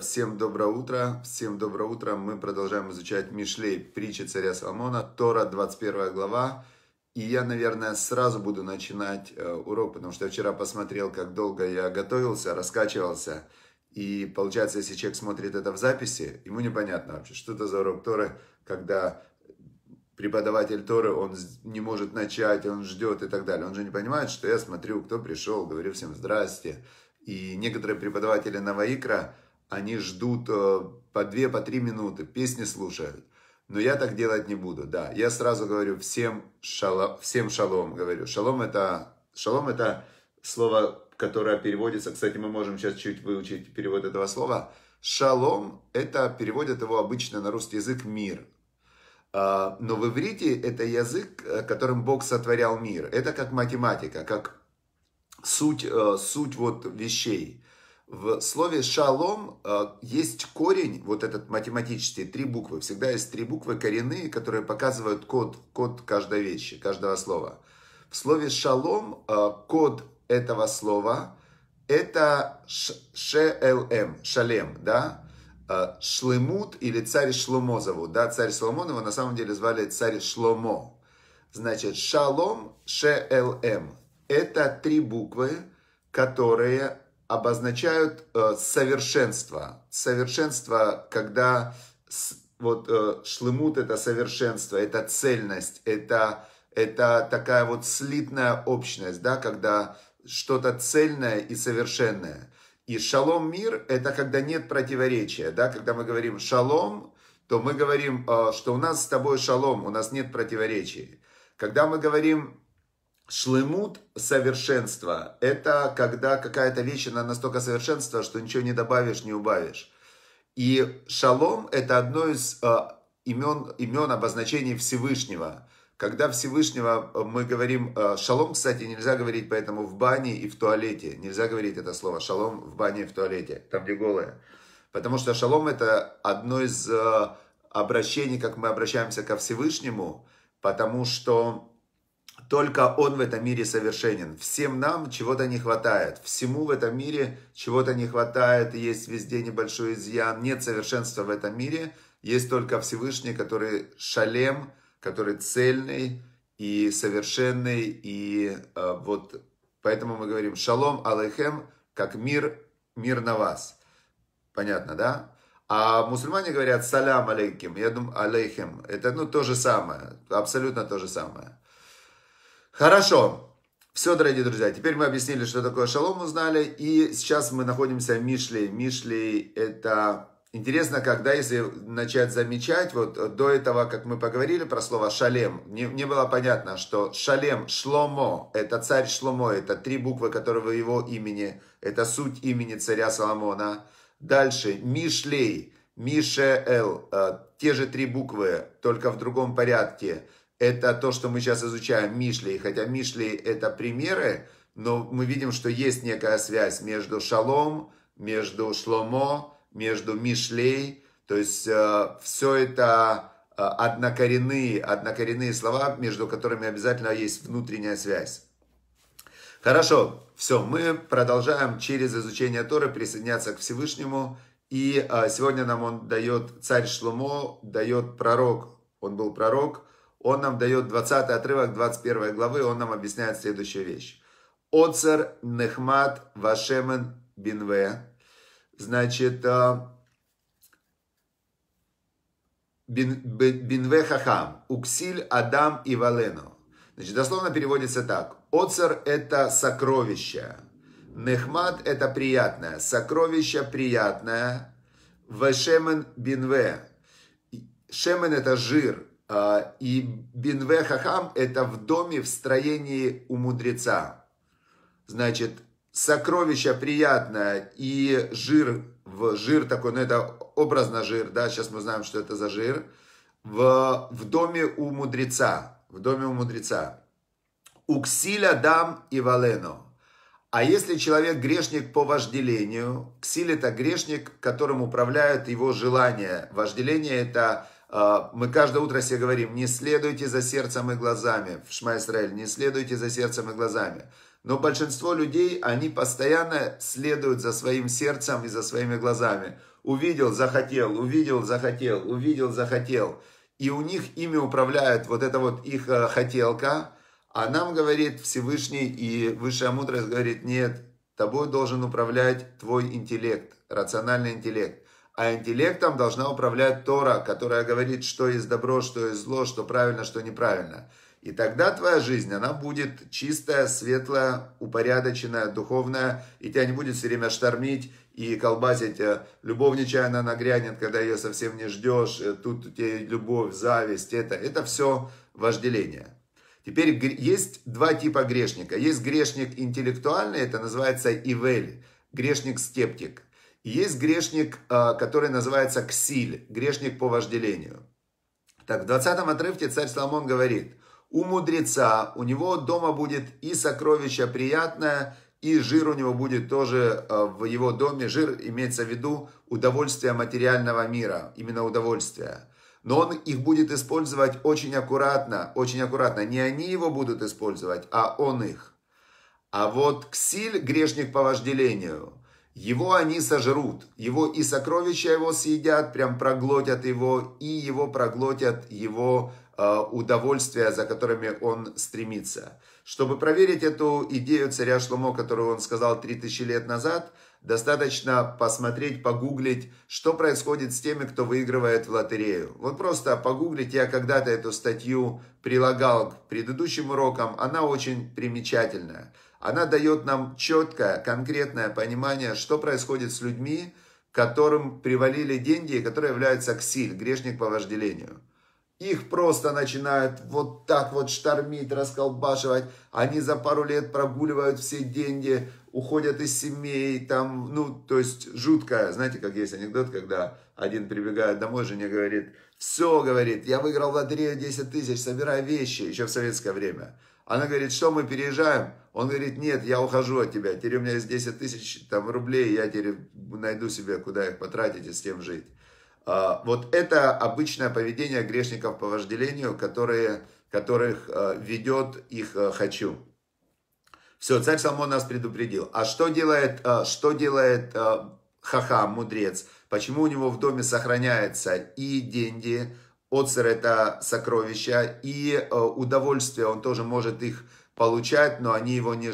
Всем доброе утро, всем доброе утро. Мы продолжаем изучать Мишлей, притчи царя Соломона, Тора, 21 глава. И я, наверное, сразу буду начинать э, урок, потому что вчера посмотрел, как долго я готовился, раскачивался. И получается, если человек смотрит это в записи, ему непонятно вообще, что это за урок Торы, когда преподаватель Торы, он не может начать, он ждет и так далее. Он же не понимает, что я смотрю, кто пришел, говорю всем «здрасте». И некоторые преподаватели Новоикра – они ждут э, по две по три минуты, песни слушают. Но я так делать не буду, да. Я сразу говорю всем, шало всем шалом, говорю. Шалом это, шалом это слово, которое переводится, кстати, мы можем сейчас чуть выучить перевод этого слова. Шалом это переводят его обычно на русский язык мир. А, но в иврите это язык, э, которым Бог сотворял мир. Это как математика, как суть, э, суть вот вещей в слове «шалом» э, есть корень, вот этот математический, три буквы. Всегда есть три буквы коренные, которые показывают код, код каждой вещи, каждого слова. В слове «шалом» э, код этого слова – это «шелм», «шалем», да? Э, Шлемут или царь Шломо зовут, да, царь Соломон, его на самом деле звали царь Шломо. Значит, шалом, шелм – это три буквы, которые обозначают э, совершенство. Совершенство, когда с, вот э, шлемут это совершенство, это цельность, это, это такая вот слитная общность, да, когда что-то цельное и совершенное. И шалом мир – это когда нет противоречия, да, когда мы говорим шалом, то мы говорим, э, что у нас с тобой шалом, у нас нет противоречий. Когда мы говорим Шлемут – совершенство. Это когда какая-то вещь, она настолько совершенство, что ничего не добавишь, не убавишь. И шалом – это одно из э, имен, имен обозначений Всевышнего. Когда Всевышнего э, мы говорим э, «шалом», кстати, нельзя говорить поэтому в бане и в туалете. Нельзя говорить это слово «шалом» в бане и в туалете, там где голое. Потому что шалом – это одно из э, обращений, как мы обращаемся ко Всевышнему, потому что только Он в этом мире совершенен. Всем нам чего-то не хватает. Всему в этом мире чего-то не хватает. Есть везде небольшой изъян. Нет совершенства в этом мире. Есть только Всевышний, который шалем, который цельный и совершенный. И э, вот поэтому мы говорим шалом алейхем, как мир, мир на вас. Понятно, да? А мусульмане говорят салям алейким, я думаю, алейхем Это ну то же самое, абсолютно то же самое. Хорошо. Все, дорогие друзья, теперь мы объяснили, что такое шалом, узнали. И сейчас мы находимся в Мишле. Мишле – это интересно, когда, если начать замечать, вот э, до этого, как мы поговорили про слово шалем, не, не было понятно, что шалем, шломо – это царь Шломо, это три буквы, которые в его имени, это суть имени царя Соломона. Дальше Мишлей, Мишеэл, те же три буквы, только в другом порядке – это то, что мы сейчас изучаем Мишли. Хотя Мишли это примеры, но мы видим, что есть некая связь между Шалом, между Шломо, между Мишлей. То есть э, все это э, однокоренные, однокоренные слова, между которыми обязательно есть внутренняя связь. Хорошо, все, мы продолжаем через изучение Торы присоединяться к Всевышнему. И э, сегодня нам он дает, царь Шломо дает пророк, он был пророк – он нам дает 20 отрывок 21 главы, он нам объясняет следующую вещь. Оцер Нехмат Вашемен Бинве. Значит, э, бин, Бинве Хахам. Уксиль Адам и Валену. Значит, дословно переводится так. Оцер – это сокровище. Нехмат – это приятное. Сокровище приятное. Вешемен Бинве. Шемен – это жир. А, и Бинве Хахам – это в доме в строении у мудреца. Значит, сокровище приятное и жир, в жир такой, ну это образно жир, да, сейчас мы знаем, что это за жир, в, в доме у мудреца, в доме у мудреца. Уксиля дам и валено. А если человек грешник по вожделению, ксиль это грешник, которым управляют его желания. Вожделение это а, мы каждое утро себе говорим, не следуйте за сердцем и глазами. В Шма Исраиль, не следуйте за сердцем и глазами. Но большинство людей, они постоянно следуют за своим сердцем и за своими глазами. Увидел, захотел, увидел, захотел, увидел, захотел. И у них ими управляет вот эта вот их э, хотелка. А нам говорит Всевышний и Высшая Мудрость говорит, нет, тобой должен управлять твой интеллект, рациональный интеллект а интеллектом должна управлять Тора, которая говорит, что есть добро, что есть зло, что правильно, что неправильно. И тогда твоя жизнь, она будет чистая, светлая, упорядоченная, духовная, и тебя не будет все время штормить и колбасить. Э, любовь нечаянно нагрянет, когда ее совсем не ждешь, э, тут у тебя любовь, зависть, это, это все вожделение. Теперь есть два типа грешника. Есть грешник интеллектуальный, это называется ивель, грешник-стептик скептик есть грешник, а, который называется ксиль, грешник по вожделению. Так, в 20 отрывке царь Соломон говорит, у мудреца, у него дома будет и сокровище приятное, и жир у него будет тоже а, в его доме. Жир имеется в виду удовольствие материального мира, именно удовольствие. Но он их будет использовать очень аккуратно, очень аккуратно. Не они его будут использовать, а он их. А вот ксиль, грешник по вожделению – его они сожрут, его и сокровища его съедят, прям проглотят его, и его проглотят его э, удовольствия, за которыми он стремится. Чтобы проверить эту идею царя Шломо, которую он сказал 3000 лет назад, достаточно посмотреть, погуглить, что происходит с теми, кто выигрывает в лотерею. Вот просто погуглить, я когда-то эту статью прилагал к предыдущим урокам, она очень примечательная она дает нам четкое, конкретное понимание, что происходит с людьми, которым привалили деньги и которые являются ксиль, грешник по вожделению. Их просто начинают вот так вот штормить, расколбашивать. Они за пару лет прогуливают все деньги, уходят из семей, там, ну, то есть жуткая, знаете, как есть анекдот, когда один прибегает домой, жене говорит, все, говорит, я выиграл в лотерею 10 тысяч, собирай вещи, еще в советское время. Она говорит, что мы переезжаем? Он говорит, нет, я ухожу от тебя. Теперь у меня есть 10 тысяч там, рублей, я теперь найду себе, куда их потратить и с тем жить. А, вот это обычное поведение грешников по вожделению, которые, которых а, ведет их а, «хочу». Все, царь Соломон нас предупредил. А что делает, что делает Хаха, мудрец? Почему у него в доме сохраняются и деньги, Оцер – это сокровища, и э, удовольствие, он тоже может их получать, но они его не,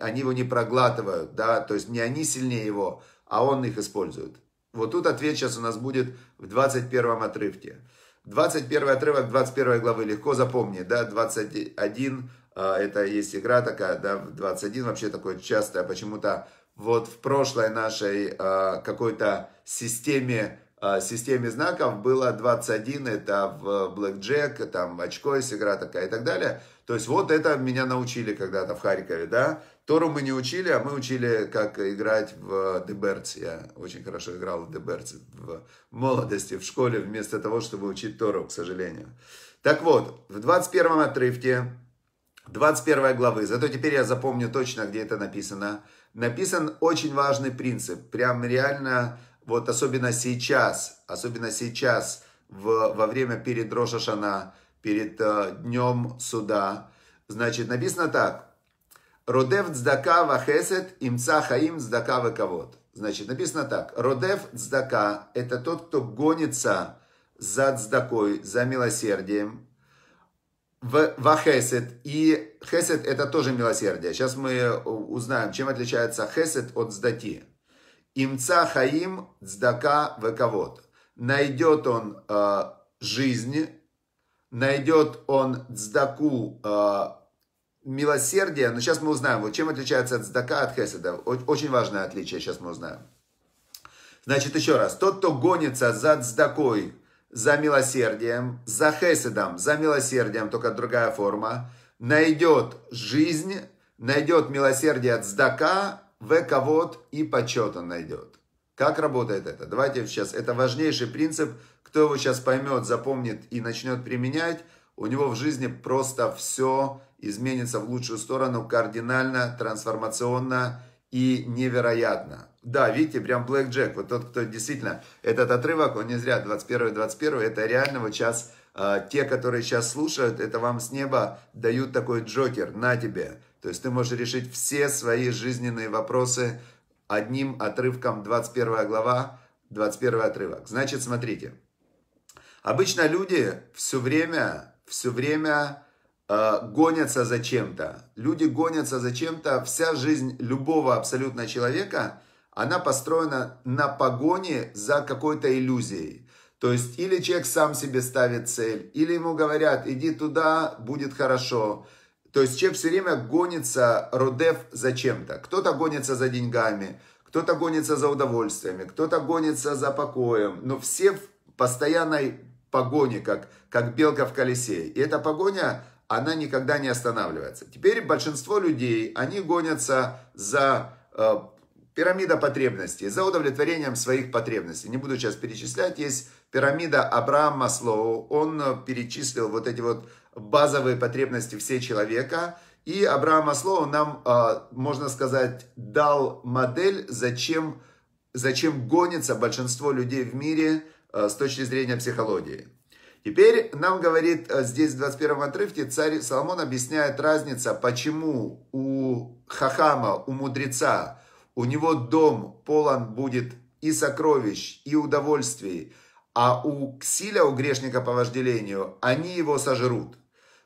они его не проглатывают, да, то есть не они сильнее его, а он их использует. Вот тут ответ сейчас у нас будет в 21 отрывке. 21 отрывок 21 главы, легко запомнить, да, 21, э, это есть игра такая, да, 21 вообще такое частое, почему-то вот в прошлой нашей э, какой-то системе Э, системе знаков было 21, это в блэкджек, там очко есть игра такая и так далее. То есть вот это меня научили когда-то в Харькове, да. Тору мы не учили, а мы учили, как играть в Деберц. Я очень хорошо играл в Деберц в молодости, в школе, вместо того, чтобы учить Тору, к сожалению. Так вот, в 21 отрывке 21 главы, зато теперь я запомню точно, где это написано, написан очень важный принцип. Прям реально вот особенно сейчас, особенно сейчас, в, во время перед Рошашана, перед э, днем суда, значит, написано так. Родев цдака вахесет имца хаим цдака вековод. Значит, написано так. Родев цдака – это тот, кто гонится за цдакой, за милосердием. Вахесет. И хесет – это тоже милосердие. Сейчас мы э, узнаем, чем отличается хесет от цдаки. Имца хаим цдака вековод. Найдет он э, жизнь, найдет он цдаку э, милосердие. Но сейчас мы узнаем, вот чем отличается цдака от хеседа. Очень важное отличие, сейчас мы узнаем. Значит, еще раз. Тот, кто гонится за цдакой, за милосердием, за хеседом, за милосердием, только другая форма, найдет жизнь, найдет милосердие от цдака, в кого-то и почет он найдет. Как работает это? Давайте сейчас, это важнейший принцип, кто его сейчас поймет, запомнит и начнет применять, у него в жизни просто все изменится в лучшую сторону кардинально, трансформационно и невероятно. Да, видите, прям Блэк Джек, вот тот, кто действительно, этот отрывок, он не зря, 21-21, это реально вот сейчас, а, те, которые сейчас слушают, это вам с неба дают такой джокер, на тебе. То есть ты можешь решить все свои жизненные вопросы одним отрывком 21 глава, 21 отрывок. Значит, смотрите. Обычно люди все время, все время э, гонятся за чем-то. Люди гонятся за чем-то. Вся жизнь любого абсолютно человека, она построена на погоне за какой-то иллюзией. То есть или человек сам себе ставит цель, или ему говорят, иди туда, будет хорошо. То есть человек все время гонится, Родев, за чем-то. Кто-то гонится за деньгами, кто-то гонится за удовольствиями, кто-то гонится за покоем. Но все в постоянной погоне, как, как белка в колесе. И эта погоня, она никогда не останавливается. Теперь большинство людей, они гонятся за э, пирамида потребностей, за удовлетворением своих потребностей. Не буду сейчас перечислять, есть пирамида Абрама Слоу. он э, перечислил вот эти вот базовые потребности все человека. И Абрaham Маслоу нам, а, можно сказать, дал модель, зачем, зачем гонится большинство людей в мире а, с точки зрения психологии. Теперь нам говорит а, здесь в 21 отрывке царь Соломон объясняет разница, почему у хахама, у мудреца, у него дом полон будет и сокровищ, и удовольствий, а у ксиля, у грешника по вожделению, они его сожрут.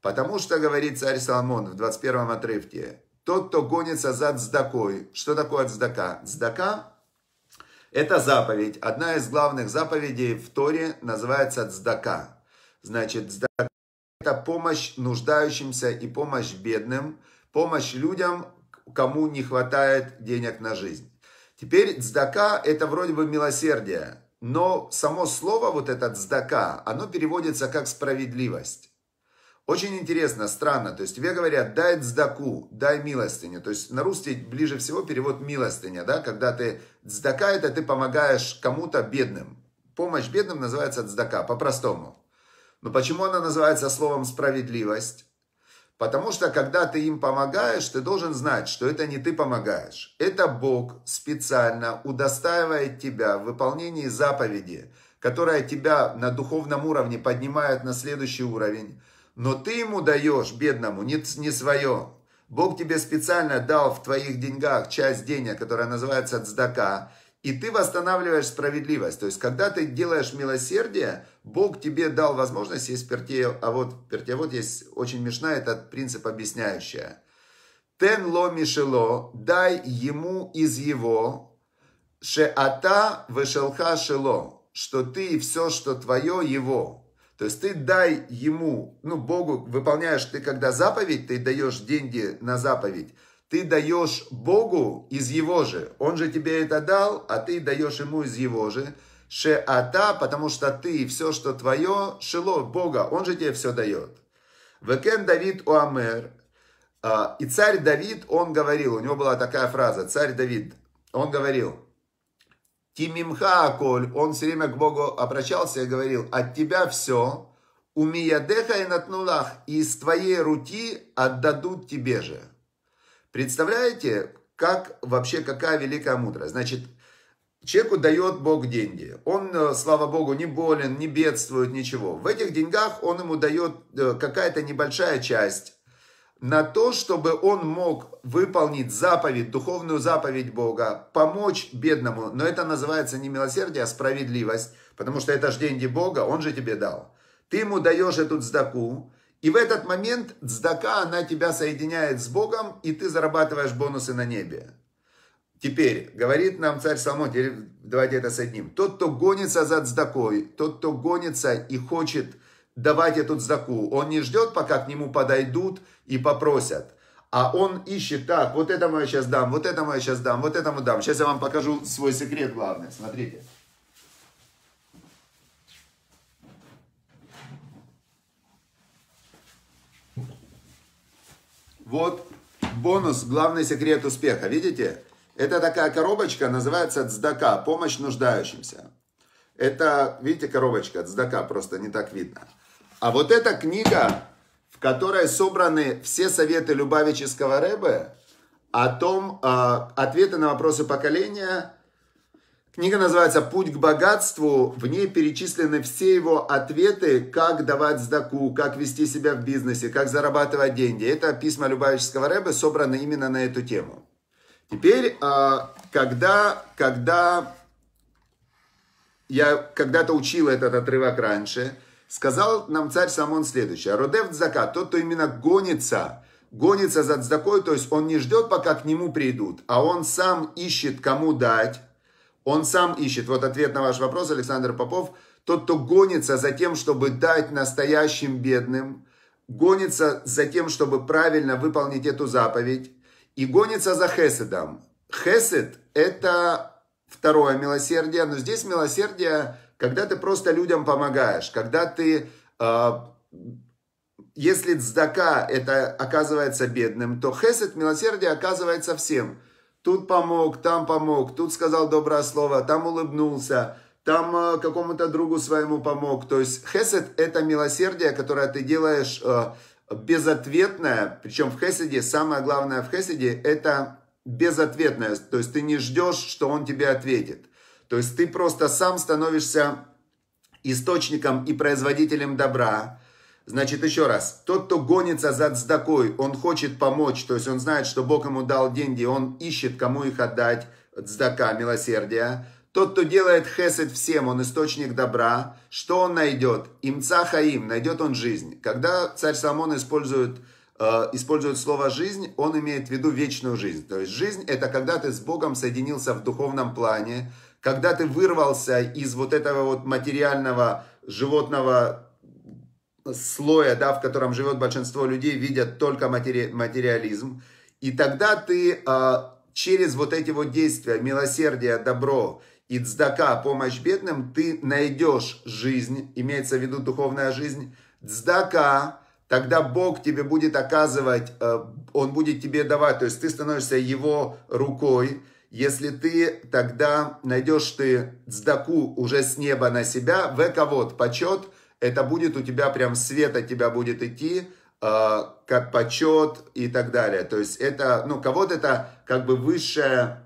Потому что, говорит царь Соломон в 21 отрывке, тот, кто гонится за цдакой. Что такое цдака? Цдака – это заповедь. Одна из главных заповедей в Торе называется цдака. Значит, цдака – это помощь нуждающимся и помощь бедным, помощь людям, кому не хватает денег на жизнь. Теперь цдака – это вроде бы милосердие, но само слово вот это цдака, оно переводится как справедливость. Очень интересно, странно. То есть тебе говорят, дай цдаку, дай милостыню. То есть на русский ближе всего перевод милостыня, да, когда ты цдака, это ты помогаешь кому-то бедным. Помощь бедным называется цдака, по-простому. Но почему она называется словом справедливость? Потому что, когда ты им помогаешь, ты должен знать, что это не ты помогаешь. Это Бог специально удостаивает тебя в выполнении заповеди, которая тебя на духовном уровне поднимает на следующий уровень, но ты ему даешь, бедному, не, не свое. Бог тебе специально дал в твоих деньгах часть денег, которая называется цдака, и ты восстанавливаешь справедливость. То есть, когда ты делаешь милосердие, Бог тебе дал возможность, есть перте, а вот перте, вот есть очень мешная этот принцип объясняющая. Тен ло мишело, дай ему из его, ше шеата вешелха шело, что ты и все, что твое, его. То есть ты дай ему, ну, Богу выполняешь ты, когда заповедь, ты даешь деньги на заповедь, ты даешь Богу из его же. Он же тебе это дал, а ты даешь ему из его же. Шеата, потому что ты, все, что твое, шило Бога, он же тебе все дает. Векен Давид Уамер. А, и царь Давид, он говорил, у него была такая фраза, царь Давид, он говорил, Кимимха Аколь, он все время к Богу обращался и говорил, от тебя все, у Миядеха и Натнулах, и из твоей руки отдадут тебе же. Представляете, как вообще, какая великая мудрость. Значит, человеку дает Бог деньги. Он, э, слава Богу, не болен, не бедствует, ничего. В этих деньгах он ему дает э, какая-то небольшая часть на то, чтобы он мог выполнить заповедь, духовную заповедь Бога, помочь бедному. Но это называется не милосердие, а справедливость, потому что это же деньги Бога, он же тебе дал. Ты ему даешь эту цдаку, и в этот момент цдака, она тебя соединяет с Богом, и ты зарабатываешь бонусы на небе. Теперь, говорит нам царь Соломон, давайте это соединим. Тот, кто гонится за цдакой, тот, кто гонится и хочет давать эту дзаку. Он не ждет, пока к нему подойдут и попросят. А он ищет так, вот этому я сейчас дам, вот этому я сейчас дам, вот этому дам. Сейчас я вам покажу свой секрет главный. Смотрите. Вот бонус, главный секрет успеха. Видите? Это такая коробочка, называется дздака, помощь нуждающимся. Это, видите, коробочка дздака, просто не так видно. А вот эта книга, в которой собраны все советы Любавического Рэбе о том, э, ответы на вопросы поколения. Книга называется «Путь к богатству». В ней перечислены все его ответы, как давать сдаку, как вести себя в бизнесе, как зарабатывать деньги. Это письма Любавического Рэбе собраны именно на эту тему. Теперь, э, когда, когда я когда-то учил этот отрывок раньше – Сказал нам царь Самон следующее. Родев Дзака, тот, кто именно гонится, гонится за Дздакой, то есть он не ждет, пока к нему придут, а он сам ищет, кому дать. Он сам ищет. Вот ответ на ваш вопрос, Александр Попов. Тот, кто гонится за тем, чтобы дать настоящим бедным, гонится за тем, чтобы правильно выполнить эту заповедь, и гонится за хеседом. Хесед – это второе милосердие, но здесь милосердие – когда ты просто людям помогаешь, когда ты... Э, если дздака это оказывается бедным, то хесед, милосердие, оказывается всем. Тут помог, там помог, тут сказал доброе слово, там улыбнулся, там а, какому-то другу своему помог. То есть хесед это милосердие, которое ты делаешь а, безответное, причем в хеседе, самое главное в хеседе, это безответное, то есть ты не ждешь, что он тебе ответит. То есть ты просто сам становишься источником и производителем добра. Значит, еще раз, тот, кто гонится за цдакой, он хочет помочь, то есть он знает, что Бог ему дал деньги, он ищет, кому их отдать, цдака, милосердия. Тот, кто делает хесед всем, он источник добра. Что он найдет? Имца хаим, найдет он жизнь. Когда царь Соломон использует, э, использует слово «жизнь», он имеет в виду вечную жизнь. То есть жизнь – это когда ты с Богом соединился в духовном плане – когда ты вырвался из вот этого вот материального животного слоя, да, в котором живет большинство людей, видят только матери, материализм. И тогда ты а, через вот эти вот действия, милосердие, добро и дздака, помощь бедным, ты найдешь жизнь, имеется в виду духовная жизнь, дздака. тогда Бог тебе будет оказывать, а, Он будет тебе давать, то есть ты становишься Его рукой, если ты тогда найдешь ты сдаку уже с неба на себя, в кого почет, это будет у тебя прям свет от тебя будет идти, э, как почет и так далее. То есть это, ну, кого-то это как бы высшее,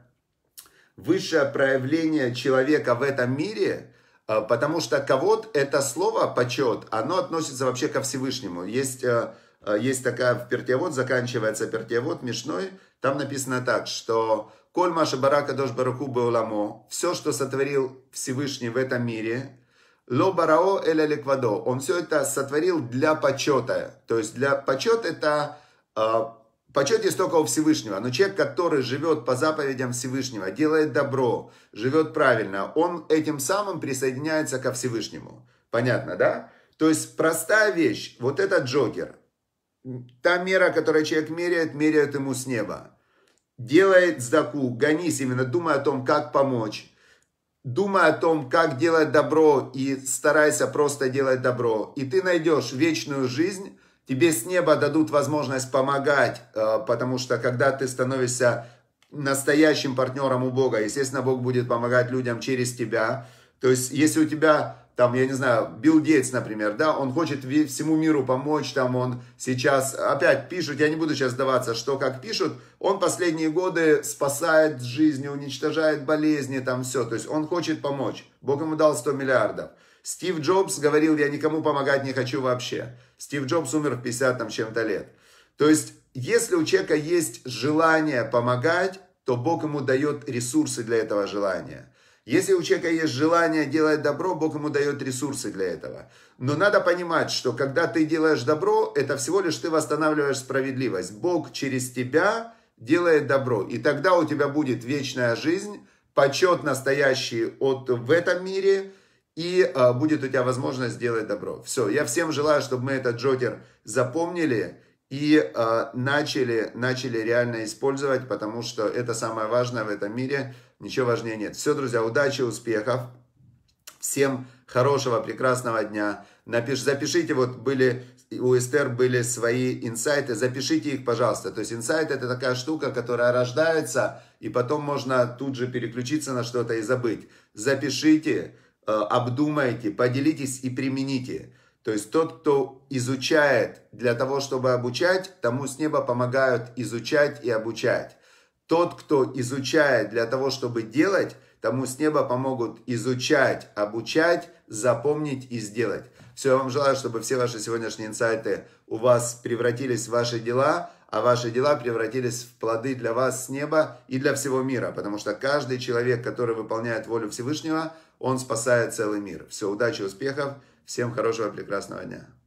высшее проявление человека в этом мире, э, потому что кого-то это слово почет, оно относится вообще ко Всевышнему. Есть, э, есть такая в Пертевод, заканчивается Пертевод мешной там написано так, что Коль Маша Барака Дош Бараху Бауламо, все, что сотворил Всевышний в этом мире, Ло Барао Эля Ликвадо, он все это сотворил для почета. То есть для почета это а, Почет есть только у Всевышнего, но человек, который живет по заповедям Всевышнего, делает добро, живет правильно, он этим самым присоединяется ко Всевышнему. Понятно, да? То есть простая вещь, вот этот джокер, та мера, которую человек меряет, меряет ему с неба делает сдаку, гонись именно, думай о том, как помочь. Думай о том, как делать добро, и старайся просто делать добро. И ты найдешь вечную жизнь, тебе с неба дадут возможность помогать, э, потому что когда ты становишься настоящим партнером у Бога, естественно, Бог будет помогать людям через тебя. То есть, если у тебя там, я не знаю, Билл Гейтс, например, да, он хочет всему миру помочь, там он сейчас, опять пишут, я не буду сейчас сдаваться, что как пишут, он последние годы спасает жизни, уничтожает болезни, там все, то есть он хочет помочь, Бог ему дал 100 миллиардов. Стив Джобс говорил, я никому помогать не хочу вообще. Стив Джобс умер в 50 там чем-то лет. То есть, если у человека есть желание помогать, то Бог ему дает ресурсы для этого желания. Если у человека есть желание делать добро, Бог ему дает ресурсы для этого. Но надо понимать, что когда ты делаешь добро, это всего лишь ты восстанавливаешь справедливость. Бог через тебя делает добро. И тогда у тебя будет вечная жизнь, почет настоящий от, в этом мире, и э, будет у тебя возможность сделать добро. Все, я всем желаю, чтобы мы этот джокер запомнили и э, начали, начали реально использовать, потому что это самое важное в этом мире – Ничего важнее нет. Все, друзья, удачи, успехов. Всем хорошего, прекрасного дня. Напиш, запишите, вот были у Эстер были свои инсайты, запишите их, пожалуйста. То есть инсайт это такая штука, которая рождается, и потом можно тут же переключиться на что-то и забыть. Запишите, э, обдумайте, поделитесь и примените. То есть тот, кто изучает для того, чтобы обучать, тому с неба помогают изучать и обучать. Тот, кто изучает для того, чтобы делать, тому с неба помогут изучать, обучать, запомнить и сделать. Все, я вам желаю, чтобы все ваши сегодняшние инсайты у вас превратились в ваши дела, а ваши дела превратились в плоды для вас с неба и для всего мира, потому что каждый человек, который выполняет волю Всевышнего, он спасает целый мир. Все, удачи, успехов, всем хорошего, прекрасного дня.